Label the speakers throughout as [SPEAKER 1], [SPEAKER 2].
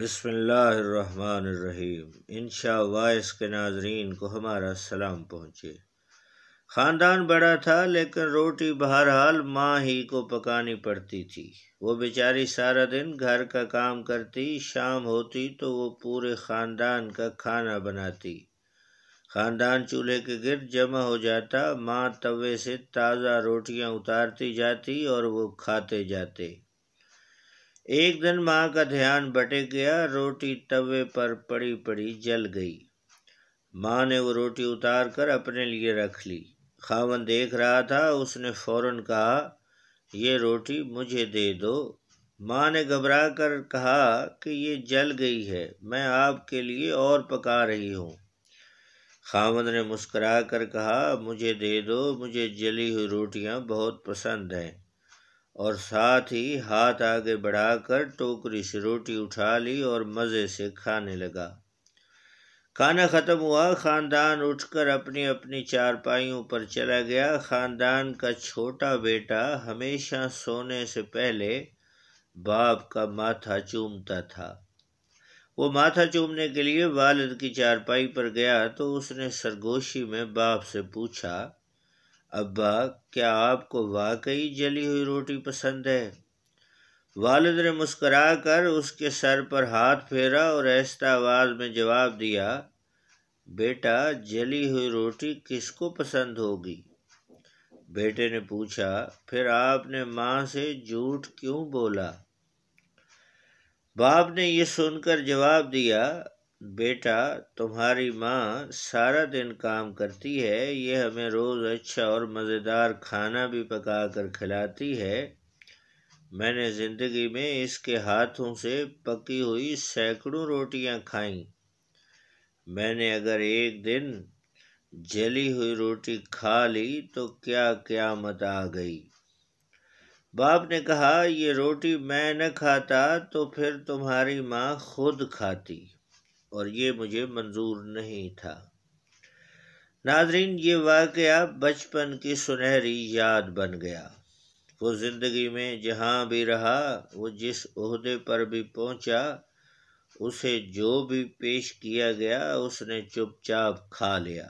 [SPEAKER 1] बसमीम इन वाइस के नाजरीन को हमारा सलाम पहुँचे ख़ानदान बड़ा था लेकिन रोटी बहरहाल माँ ही को पकानी पड़ती थी वो बेचारी सारा दिन घर का काम करती शाम होती तो वो पूरे ख़ानदान का खाना बनाती ख़ानदान चूल्हे के गिर जमा हो जाता माँ तवे से ताज़ा रोटियाँ उतारती जाती और वो खाते जाते एक दिन माँ का ध्यान बटे गया रोटी तवे पर पड़ी पड़ी जल गई माँ ने वो रोटी उतार कर अपने लिए रख ली खावन देख रहा था उसने फौरन कहा ये रोटी मुझे दे दो माँ ने घबरा कर कहा कि ये जल गई है मैं आपके लिए और पका रही हूँ खामद ने मुस्करा कर कहा मुझे दे दो मुझे जली हुई रोटियाँ बहुत पसंद हैं और साथ ही हाथ आगे बढ़ाकर टोकरी से रोटी उठा ली और मज़े से खाने लगा खाना ख़त्म हुआ ख़ानदान उठकर अपनी अपनी चारपाइयों पर चला गया ख़ानदान का छोटा बेटा हमेशा सोने से पहले बाप का माथा चूमता था वो माथा चूमने के लिए वालद की चारपाई पर गया तो उसने सरगोशी में बाप से पूछा अब्बा क्या आपको वाकई जली हुई रोटी पसंद है वालद ने मुस्करा कर उसके सर पर हाथ फेरा और ऐसा आवाज़ में जवाब दिया बेटा जली हुई रोटी किसको पसंद होगी बेटे ने पूछा फिर आपने माँ से झूठ क्यों बोला बाप ने यह सुनकर जवाब दिया बेटा तुम्हारी माँ सारा दिन काम करती है ये हमें रोज़ अच्छा और मज़ेदार खाना भी पका कर खिलाती है मैंने ज़िंदगी में इसके हाथों से पकी हुई सैकड़ों रोटियाँ खाई मैंने अगर एक दिन जली हुई रोटी खा ली तो क्या क्या मत आ गई बाप ने कहा ये रोटी मैं न खाता तो फिर तुम्हारी माँ खुद खाती और ये मुझे मंजूर नहीं था नाजरीन ये वाक़ बचपन की सुनहरी याद बन गया वो ज़िंदगी में जहाँ भी रहा वो जिस अहदे पर भी पहुँचा उसे जो भी पेश किया गया उसने चुपचाप खा लिया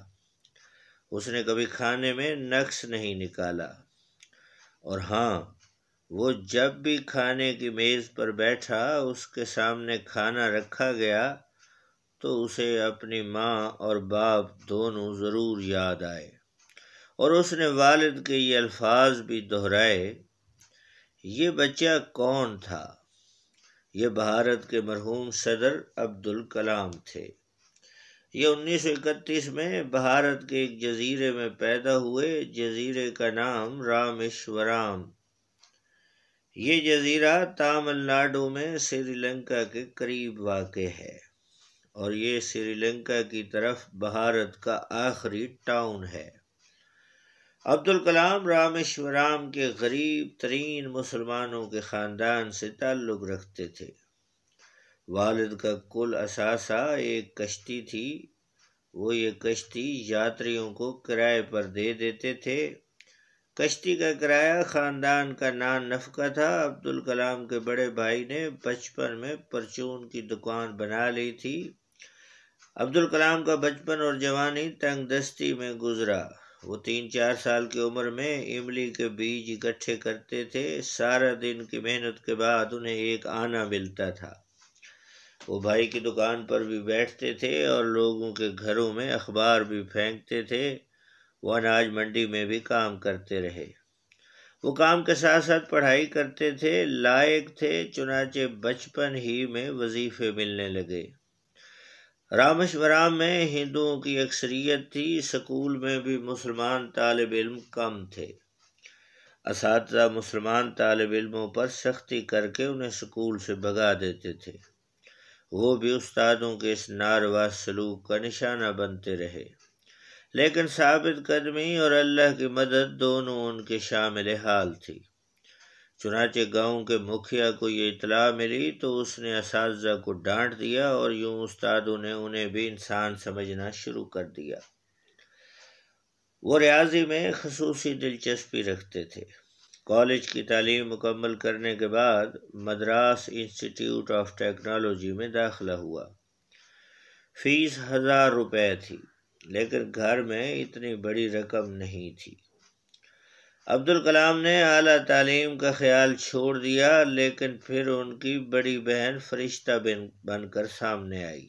[SPEAKER 1] उसने कभी खाने में नक्स नहीं निकाला और हाँ वो जब भी खाने की मेज़ पर बैठा उसके सामने खाना रखा गया तो उसे अपनी माँ और बाप दोनों ज़रूर याद आए और उसने वालिद के ये अल्फाज भी दोहराए ये बच्चा कौन था ये भारत के मरहूम सदर अब्दुल कलाम थे ये 1931 में भारत के एक जजीरे में पैदा हुए जजीरे का नाम रामेश्वराम ये जजीरा तमिलनाडु में श्रीलंका के करीब वाक़ है और ये श्रीलंका की तरफ भारत का आखिरी टाउन है अब्दुल कलाम रामेश्वराम के गरीब तरीन मुसलमानों के ख़ानदान से ताल्लुक़ रखते थे वालिद का कुल असासा एक कश्ती थी वो ये कश्ती यात्रियों को किराए पर दे देते थे कश्ती का किराया ख़ानदान का नान नफका था अब्दुल कलाम के बड़े भाई ने बचपन में परचून की दुकान बना ली थी अब्दुल कलाम का बचपन और जवानी तंग दस्ती में गुजरा वो तीन चार साल की उम्र में इमली के बीज इकट्ठे करते थे सारा दिन की मेहनत के बाद उन्हें एक आना मिलता था वो भाई की दुकान पर भी बैठते थे और लोगों के घरों में अखबार भी फेंकते थे वो अनाज मंडी में भी काम करते रहे वो काम के साथ साथ पढ़ाई करते थे लायक थे चुनाचे बचपन ही में वजीफ़े मिलने लगे रामेश्वराम में हिंदुओं की अक्सरियत थी स्कूल में भी मुसलमान तालब इम कम थे इस मुसलमान तालब इलमों पर सख्ती करके उन्हें स्कूल से भगा देते थे वो भी उस्तादों के इस नारवा सलूक का निशाना बनते रहे लेकिन साबित कदमी और अल्लाह की मदद दोनों उनके शामिल हाल थी चुनाचे गांव के मुखिया को ये इतला मिली तो उसने इस को डांट दिया और यूं उस्तादों ने उन्हें भी इंसान समझना शुरू कर दिया वो रियाजी में खसूसी दिलचस्पी रखते थे कॉलेज की तालीम मुकम्मल करने के बाद मद्रास इंस्टीट्यूट ऑफ टेक्नोलॉजी में दाखला हुआ फीस हज़ार रुपये थी लेकिन घर में इतनी बड़ी रकम नहीं थी अब्दुल कलाम ने अली तालीम का ख्याल छोड़ दिया लेकिन फिर उनकी बड़ी बहन फरिश्ता बन बनकर सामने आई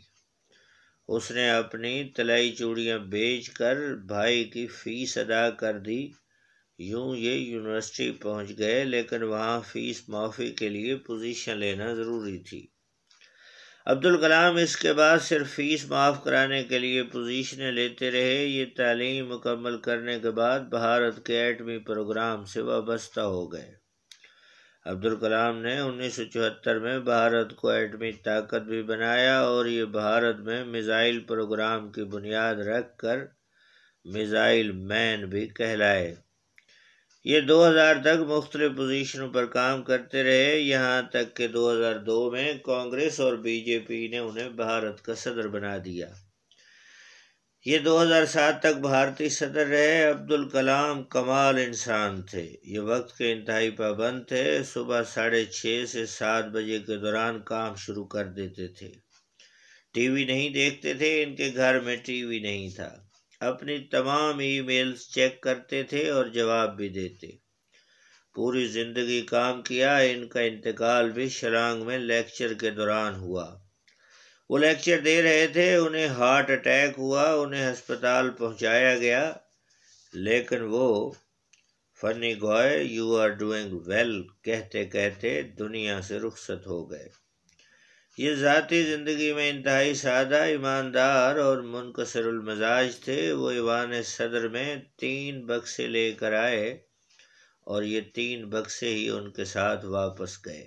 [SPEAKER 1] उसने अपनी तलाई चूड़ियाँ बेच कर भाई की फ़ीस अदा कर दी यूं ये यूनिवर्सिटी पहुंच गए लेकिन वहाँ फ़ीस माफ़ी के लिए पोजीशन लेना ज़रूरी थी अब्दुल कलाम इसके बाद सिर्फ फीस माफ़ कराने के लिए पोजीशनें लेते रहे ये तालीम मुकम्मल करने के बाद भारत के एटमी प्रोग्राम से वाबस्ता हो गए अब्दुल कलाम ने 1974 में भारत को एटमी ताकत भी बनाया और ये भारत में मिज़ाइल प्रोग्राम की बुनियाद रख कर मिज़ाइल मैन भी कहलाए ये 2000 तक मुख्तलि पोजिशनों पर काम करते रहे यहाँ तक कि 2002 में कांग्रेस और बीजेपी ने उन्हें भारत का सदर बना दिया ये 2007 तक भारतीय सदर रहे अब्दुल कलाम कमाल इंसान थे ये वक्त के इंतहाई पाबंद थे सुबह साढ़े छः से सात बजे के दौरान काम शुरू कर देते थे टीवी नहीं देखते थे इनके घर में टीवी नहीं था अपनी तमाम ईमेल्स चेक करते थे और जवाब भी देते पूरी ज़िंदगी काम किया इनका इंतकाल भी शरांग में लेक्चर के दौरान हुआ वो लेक्चर दे रहे थे उन्हें हार्ट अटैक हुआ उन्हें अस्पताल पहुंचाया गया लेकिन वो funny guy you are doing well कहते कहते दुनिया से रुखसत हो गए ये ज़ाती ज़िंदगी में इंतहाई सादा ईमानदार और मुनकसरमजाज थे वो ईवान सदर में तीन बक्से लेकर आए और ये तीन बक्से ही उनके साथ वापस गए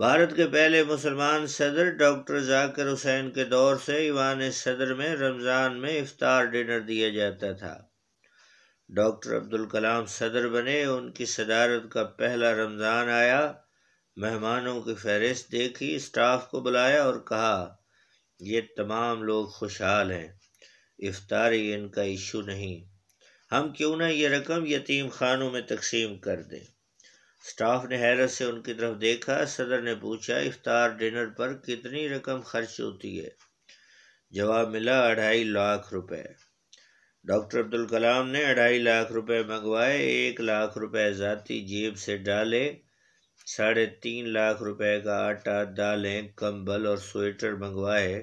[SPEAKER 1] भारत के पहले मुसलमान सदर डॉक्टर जाकिर हुसैन के दौर से ईवान सदर में रमज़ान में इफ्तार डिनर दिया जाता था डॉक्टर अब्दुल कलाम सदर बने उनकी सदारत का पहला रमज़ान आया मेहमानों की फहरिस्त देखी स्टाफ को बुलाया और कहा ये तमाम लोग खुशहाल हैं इफ्तारी इनका इशू नहीं हम क्यों ना ये रकम यतीम खानों में तकसीम कर दें स्टाफ ने हैरत से उनकी तरफ देखा सदर ने पूछा इफ्तार डिनर पर कितनी रकम खर्च होती है जवाब मिला अढ़ाई लाख रुपए डॉक्टर अब्दुल कलाम ने अढ़ाई लाख रुपए मंगवाए एक लाख रुपए ज़ाती जेब से डाले साढ़े तीन लाख रुपए का आटा दालें कंबल और स्वेटर मंगवाए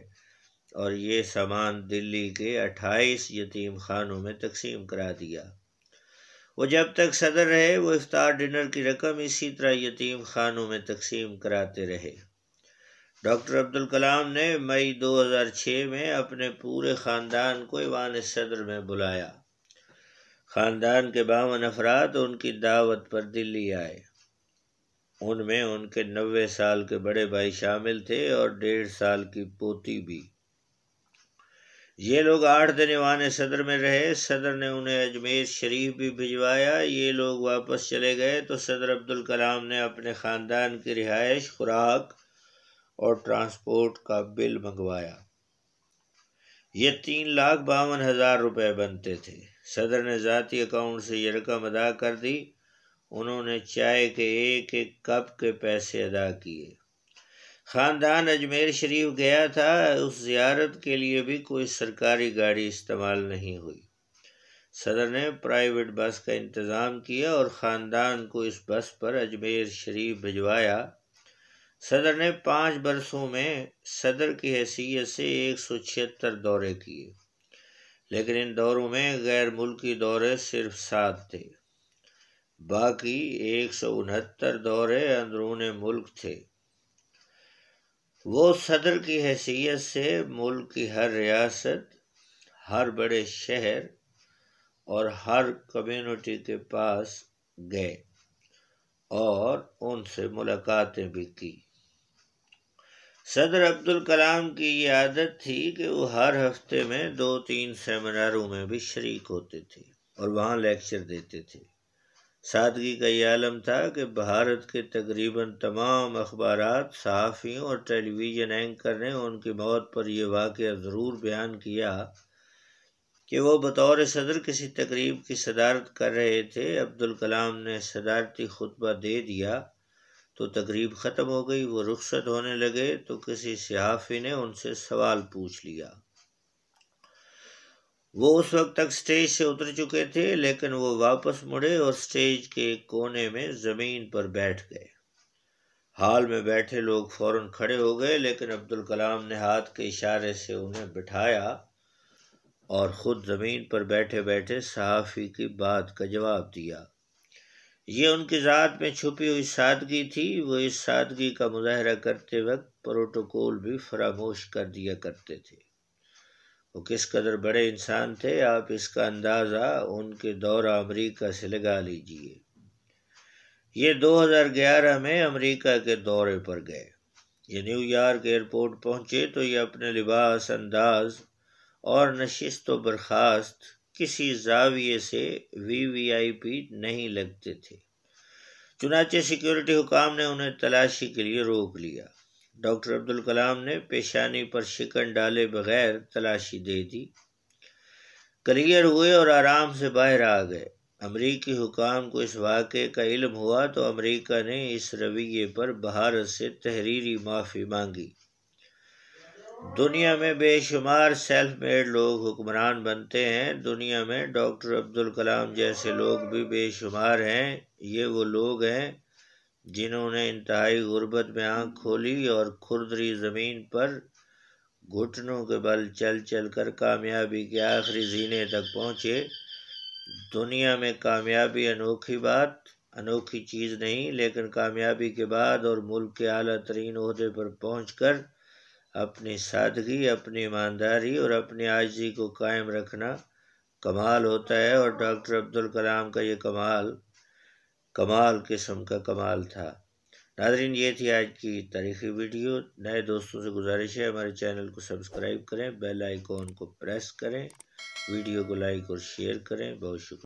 [SPEAKER 1] और ये सामान दिल्ली के अट्ठाईस यतीम खानों में तकसीम करा दिया वो जब तक सदर रहे वो इफ्तार डिनर की रकम इसी तरह यतीम खानों में तकसीम कराते रहे डॉक्टर अब्दुल कलाम ने मई 2006 में अपने पूरे ख़ानदान को ईवान सदर में बुलाया ख़ानदान के बावन अफराद उनकी दावत पर दिल्ली आए उनमें उनके नब्बे साल के बड़े भाई शामिल थे और डेढ़ साल की पोती भी ये लोग आठ दिन वाने सदर में रहे सदर ने उन्हें अजमेर शरीफ भी भिजवाया ये लोग वापस चले गए तो सदर अब्दुल कलाम ने अपने ख़ानदान की रिहाइश खुराक और ट्रांसपोर्ट का बिल मंगवाया ये तीन लाख बावन हज़ार रुपये बनते थे सदर ने ज़ाती अकाउंट से ये रकम अदा कर दी उन्होंने चाय के एक एक कप के पैसे अदा किए ख़ानदान अजमेर शरीफ गया था उस जियारत के लिए भी कोई सरकारी गाड़ी इस्तेमाल नहीं हुई सदर ने प्राइवेट बस का इंतज़ाम किया और ख़ानदान को इस बस पर अजमेर शरीफ भिजवाया सदर ने पाँच बरसों में सदर की हैसियत से एक सौ छिहत्तर दौरे किए लेकिन इन दौरों में गैर मुल्की दौरे सिर्फ सात थे बाकी एक सौ उनहत्तर दौरे अंदरून मुल्क थे वो सदर की हैसियत से मुल्क की हर रियासत हर बड़े शहर और हर कम्युनिटी के पास गए और उनसे मुलाकातें भी की सदर अब्दुल कलाम की ये आदत थी कि वो हर हफ्ते में दो तीन सेमिनारों में भी शरीक होते थे और वहाँ लेक्चर देते थे सादगी का ये आलम था कि भारत के तकरीबन तमाम अखबार सहाफ़ियों और टेलीविज़न एंकर ने उनकी मौत पर यह वाक़ ज़रूर बयान किया कि वो बतौर सदर किसी तकरीब की सदारत कर रहे थे अब्दुल कलाम ने सदारती खुतबा दे दिया तो तकरीब ख़त्म हो गई वो रुखसत होने लगे तो किसी सहाफ़ी ने उनसे सवाल पूछ लिया वो उस वक्त तक स्टेज से उतर चुके थे लेकिन वो वापस मुड़े और स्टेज के कोने में ज़मीन पर बैठ गए हाल में बैठे लोग फौरन खड़े हो गए लेकिन अब्दुल कलाम ने हाथ के इशारे से उन्हें बिठाया और ख़ुद ज़मीन पर बैठे बैठे सहाफ़ी की बात का जवाब दिया ये उनकी ज़ात में छुपी हुई सादगी थी वो इस सादगी का मुजाहरा करते वक्त प्रोटोकॉल भी फरामोश कर दिया करते थे वो किस कदर बड़े इंसान थे आप इसका अंदाज़ा उनके दौर अमेरिका से लगा लीजिए ये 2011 में अमेरिका के दौरे पर गए ये न्यूयॉर्क एयरपोर्ट पहुंचे तो ये अपने लिबास अंदाज और नशस्त बर्खास्त किसी जाविये से वी वी आई पी नहीं लगते थे चुनाचे सिक्योरिटी हुकाम ने उन्हें तलाशी के लिए रोक लिया डॉक्टर अब्दुल कलाम ने पेशानी पर शिकन डाले बगैर तलाशी दे दी क्लियर हुए और आराम से बाहर आ गए अमरीकी हुकाम को इस वाक़े का इल्म हुआ तो अमरीका ने इस रवैये पर भारत से तहरीरी माफ़ी मांगी दुनिया में बेशुमार सेल्फ मेड लोग हुक्मरान बनते हैं दुनिया में डॉक्टर अब्दुल कलाम जैसे लोग भी बेशुमार हैं ये वो लोग हैं जिन्होंने इंतहाई गुर्बत में आँख खोली और खुरदरी ज़मीन पर घुटनों के बल चल चल कर कामयाबी के आखिरी जीने तक पहुँचे दुनिया में कामयाबी अनोखी बात अनोखी चीज़ नहीं लेकिन कामयाबी के बाद और मुल्क के अली तरीन अहदे पर पहुँच कर अपनी सादगी अपनी ईमानदारी और अपनी आजी को कायम रखना कमाल होता है और डॉक्टर अब्दुल कलाम का ये कमाल कमाल किस्म का कमाल था नाजरीन ये थी आज की तारीखी वीडियो नए दोस्तों से गुजारिश है हमारे चैनल को सब्सक्राइब करें बेल आइकॉन को प्रेस करें वीडियो को लाइक और शेयर करें बहुत शुक्रिया